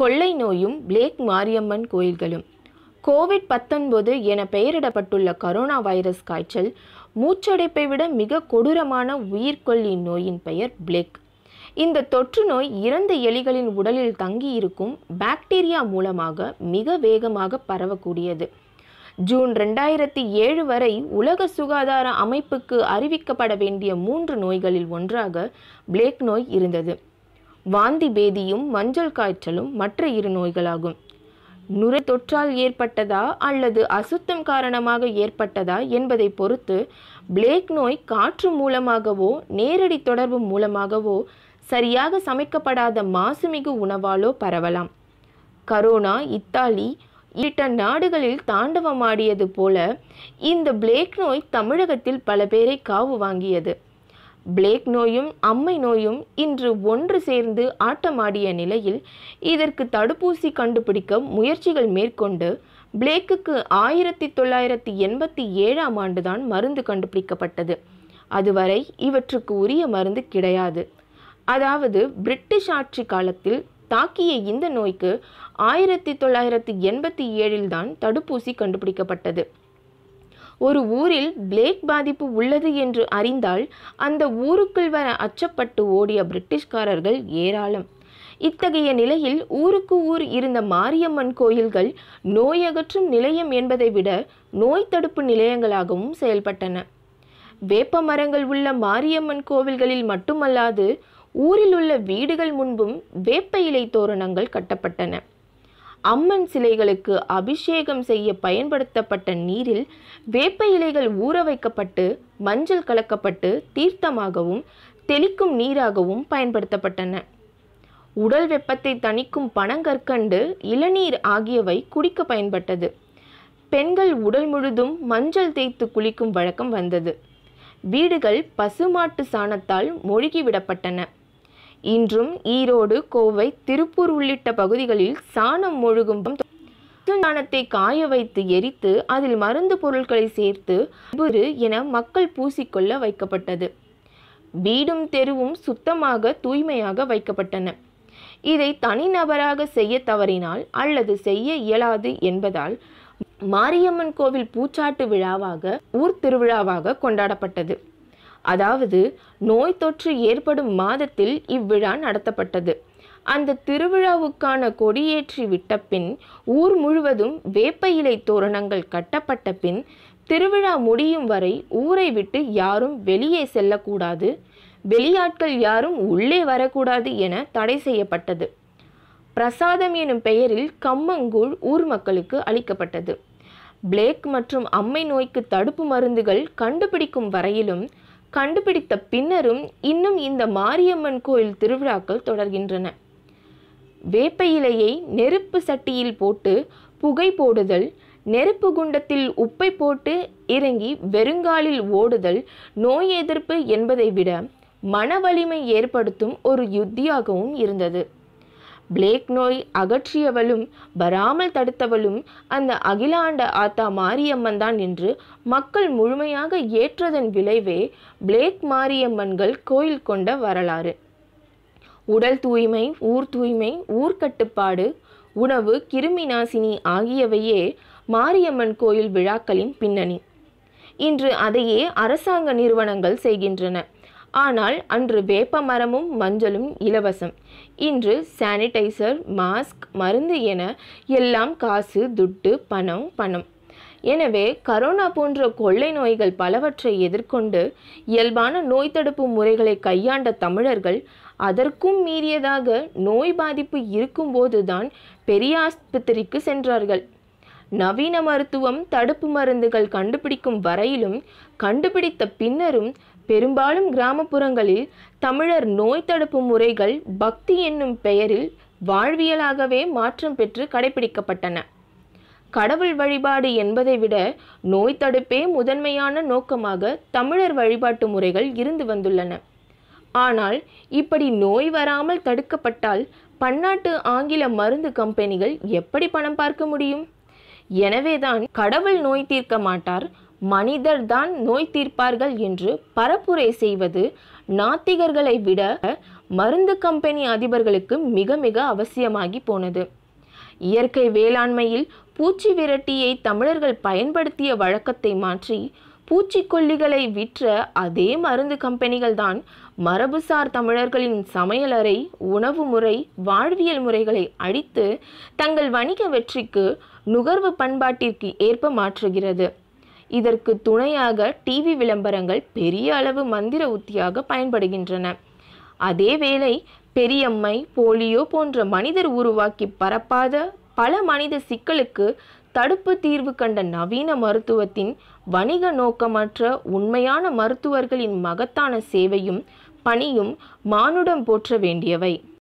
கொள்ளை நோயும் பிளேக் மாரியம்மன் கோயில்களும் கோவிட் பத்தொன்பது என பெயரிடப்பட்டுள்ள கரோனா வைரஸ் காய்ச்சல் மூச்சடைப்பை விட மிக கொடூரமான உயிர்கொல்லி நோயின் பெயர் பிளேக் இந்த தொற்று நோய் இறந்த எலிகளின் உடலில் தங்கியிருக்கும் பாக்டீரியா மூலமாக மிக வேகமாக பரவக்கூடியது ஜூன் ரெண்டாயிரத்தி ஏழு வரை உலக சுகாதார அமைப்புக்கு அறிவிக்கப்பட வேண்டிய மூன்று நோய்களில் ஒன்றாக பிளேக் நோய் இருந்தது வாந்தி பேதியும் மஞ்சள் காய்ச்சலும் மற்ற இரு நோய்களாகும் நுரை தொற்றால் ஏற்பட்டதா அல்லது அசுத்தம் காரணமாக ஏற்பட்டதா என்பதை பொறுத்து பிளேக் நோய் காற்று மூலமாகவோ நேரடி தொடர்பு மூலமாகவோ சரியாக சமைக்கப்படாத மாசுமிகு உணவாலோ பரவலாம் கரோனா இத்தாலி உள்ளிட்ட நாடுகளில் தாண்டவமாடியது போல இந்த பிளேக் நோய் தமிழகத்தில் பல பேரை காவு வாங்கியது பிளேக் நோயும் அம்மை நோயும் இன்று ஒன்று சேர்ந்து ஆட்டமாடிய நிலையில் இதற்கு தடுப்பூசி கண்டுபிடிக்க முயற்சிகள் மேற்கொண்டு பிளேக்குக்கு ஆயிரத்தி தொள்ளாயிரத்தி எண்பத்தி ஏழாம் ஆண்டுதான் மருந்து கண்டுபிடிக்கப்பட்டது அதுவரை இவற்றுக்கு உரிய மருந்து கிடையாது அதாவது பிரிட்டிஷ் ஆட்சி காலத்தில் தாக்கிய இந்த நோய்க்கு ஆயிரத்தி தொள்ளாயிரத்தி எண்பத்தி ஏழில்தான் தடுப்பூசி கண்டுபிடிக்கப்பட்டது ஒரு ஊரில் பிளேக் பாதிப்பு உள்ளது என்று அறிந்தால் அந்த ஊருக்குள் வர அச்சப்பட்டு ஓடிய பிரிட்டிஷ்காரர்கள் ஏராளம் இத்தகைய நிலையில் ஊருக்கு ஊர் இருந்த மாரியம்மன் கோயில்கள் நோயகற்றும் நிலையம் என்பதை விட நோய் தடுப்பு நிலையங்களாகவும் செயல்பட்டன வேப்ப மரங்கள் உள்ள மாரியம்மன் கோவில்களில் மட்டுமல்லாது ஊரில் உள்ள வீடுகள் முன்பும் வேப்ப இலை தோரணங்கள் கட்டப்பட்டன அம்மன் சிலைகளுக்கு அபிஷேகம் செய்ய பயன்படுத்தப்பட்ட நீரில் வேப்ப இலைகள் ஊற வைக்கப்பட்டு மஞ்சள் கலக்கப்பட்டு தீர்த்தமாகவும் தெளிக்கும் நீராகவும் பயன்படுத்தப்பட்டன உடல் வெப்பத்தை தணிக்கும் பனங்கற்கண்டு இளநீர் ஆகியவை குடிக்க பயன்பட்டது பெண்கள் உடல் முழுதும் மஞ்சள் தேய்த்து குளிக்கும் வழக்கம் வந்தது வீடுகள் பசுமாட்டு சாணத்தால் மொழிகிவிடப்பட்டன இன்றும் ஈரோடு கோவை திருப்பூர் உள்ளிட்ட பகுதிகளில் சாணம் முழுகும் சாணத்தை காய வைத்து எரித்து அதில் மருந்து பொருட்களை சேர்த்து புரு என மக்கள் பூசிக்கொள்ள வைக்கப்பட்டது வீடும் தெருவும் சுத்தமாக தூய்மையாக வைக்கப்பட்டன இதை தனிநபராக செய்ய தவறினால் அல்லது செய்ய இயலாது என்பதால் மாரியம்மன் கோவில் பூச்சாட்டு விழாவாக ஊர் திருவிழாவாக கொண்டாடப்பட்டது அதாவது நோய் தொற்று ஏற்படும் மாதத்தில் இவ்விழா நடத்தப்பட்டது அந்த திருவிழாவுக்கான கொடியேற்றி விட்ட பின் ஊர் முழுவதும் வேப்ப இலை தோரணங்கள் கட்டப்பட்ட பின் திருவிழா முடியும் வரை ஊரை விட்டு யாரும் வெளியே செல்லக்கூடாது வெளியாட்கள் யாரும் உள்ளே வரக்கூடாது என தடை செய்யப்பட்டது பிரசாதம் எனும் பெயரில் கம்மங்கூழ் ஊர் மக்களுக்கு அளிக்கப்பட்டது பிளேக் மற்றும் அம்மை நோய்க்கு தடுப்பு மருந்துகள் கண்டுபிடிக்கும் வரையிலும் கண்டுபிடித்த பின்னரும் இன்னும் இந்த மாரியம்மன் கோயில் திருவிழாக்கள் தொடர்கின்றன வேப்ப இலையை நெருப்பு சட்டியில் போட்டு புகை போடுதல் நெருப்பு குண்டத்தில் உப்பை போட்டு இறங்கி வெறுங்காலில் ஓடுதல் நோய் எதிர்ப்பு என்பதை விட மன வலிமை ஏற்படுத்தும் ஒரு யுத்தியாகவும் இருந்தது பிளேக் நோய் அகற்றியவளும் வராமல் தடுத்தவளும் அந்த அகிலாண்ட ஆத்தா மாரியம்மன் தான் என்று மக்கள் முழுமையாக ஏற்றதன் விளைவே பிளேக் மாரியம்மன்கள் கோயில் கொண்ட வரலாறு உடல் தூய்மை ஊர் தூய்மை ஊர்க்கட்டுப்பாடு உணவு கிருமி நாசினி ஆகியவையே மாரியம்மன் கோயில் விழாக்களின் பின்னணி இன்று அதையே அரசாங்க நிறுவனங்கள் செய்கின்றன ஆனால் அன்று வேப்ப மரமும் மஞ்சளும் இலவசம் இன்று சானிடைசர் மாஸ்க் மருந்து என எல்லாம் காசு துட்டு பணம் பணம் எனவே கரோனா போன்ற கொள்ளை நோய்கள் பலவற்றை எதிர்கொண்டு இயல்பான நோய் தடுப்பு முறைகளை கையாண்ட தமிழர்கள் அதற்கும் மீறியதாக நோய் பாதிப்பு இருக்கும்போதுதான் பெரிய ஆஸ்பத்திரிக்கு சென்றார்கள் நவீன மருத்துவம் தடுப்பு மருந்துகள் கண்டுபிடிக்கும் வரையிலும் கண்டுபிடித்த பின்னரும் பெரும்பாலும் கிராமப்புறங்களில் தமிழர் நோய் தடுப்பு முறைகள் பக்தி என்னும் பெயரில் வாழ்வியலாகவே மாற்றம் பெற்று கடைபிடிக்கப்பட்டன கடவுள் வழிபாடு என்பதை விட நோய் தடுப்பே முதன்மையான நோக்கமாக தமிழர் வழிபாட்டு முறைகள் இருந்து வந்துள்ளன ஆனால் இப்படி நோய் வராமல் தடுக்கப்பட்டால் பன்னாட்டு ஆங்கில மருந்து கம்பெனிகள் எப்படி பணம் பார்க்க முடியும் எனவேதான் கடவுள் நோய் தீர்க்க மாட்டார் மனிதர்தான் நோய் தீர்ப்பார்கள் என்று பரப்புரை செய்வது நாத்திகர்களை விட மருந்து கம்பெனி அதிபர்களுக்கு மிக மிக அவசியமாகி போனது இயற்கை வேளாண்மையில் பூச்சி விரட்டியை தமிழர்கள் பயன்படுத்திய வழக்கத்தை மாற்றி பூச்சிக்கொல்லிகளை விற்ற அதே மருந்து கம்பெனிகள்தான் மரபுசார் தமிழர்களின் சமையலறை உணவு முறை வாழ்வியல் முறைகளை அழித்து தங்கள் வணிக வெற்றிக்கு நுகர்வு பண்பாட்டிற்கு ஏற்ப மாற்றுகிறது இதற்கு துணையாக டிவி விளம்பரங்கள் பெரிய அளவு மந்திர உத்தியாக பயன்படுகின்றன அதேவேளை பெரியம்மை போலியோ போன்ற மனிதர் உருவாக்கி பரப்பாத பல மனித சிக்கலுக்கு தடுப்பு தீர்வு கண்ட நவீன மருத்துவத்தின் வணிக நோக்கமற்ற உண்மையான மருத்துவர்களின் மகத்தான சேவையும் பணியும் மானுடம் போற்ற வேண்டியவை